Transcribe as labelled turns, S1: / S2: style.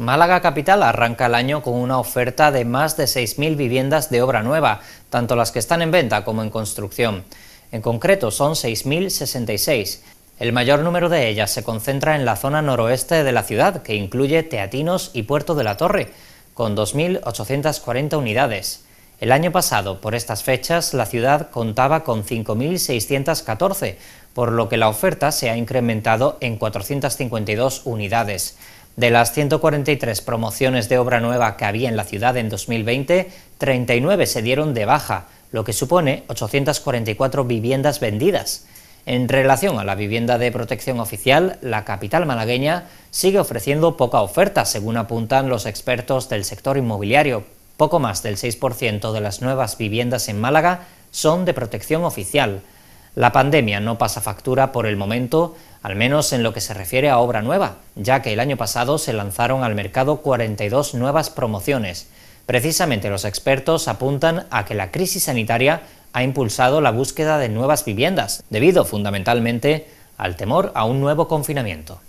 S1: Málaga Capital arranca el año con una oferta de más de 6.000 viviendas de obra nueva, tanto las que están en venta como en construcción. En concreto son 6.066. El mayor número de ellas se concentra en la zona noroeste de la ciudad, que incluye Teatinos y Puerto de la Torre, con 2.840 unidades. El año pasado, por estas fechas, la ciudad contaba con 5.614, por lo que la oferta se ha incrementado en 452 unidades. De las 143 promociones de obra nueva que había en la ciudad en 2020, 39 se dieron de baja, lo que supone 844 viviendas vendidas. En relación a la vivienda de protección oficial, la capital malagueña sigue ofreciendo poca oferta, según apuntan los expertos del sector inmobiliario. Poco más del 6% de las nuevas viviendas en Málaga son de protección oficial. La pandemia no pasa factura por el momento, al menos en lo que se refiere a obra nueva, ya que el año pasado se lanzaron al mercado 42 nuevas promociones. Precisamente los expertos apuntan a que la crisis sanitaria ha impulsado la búsqueda de nuevas viviendas, debido fundamentalmente al temor a un nuevo confinamiento.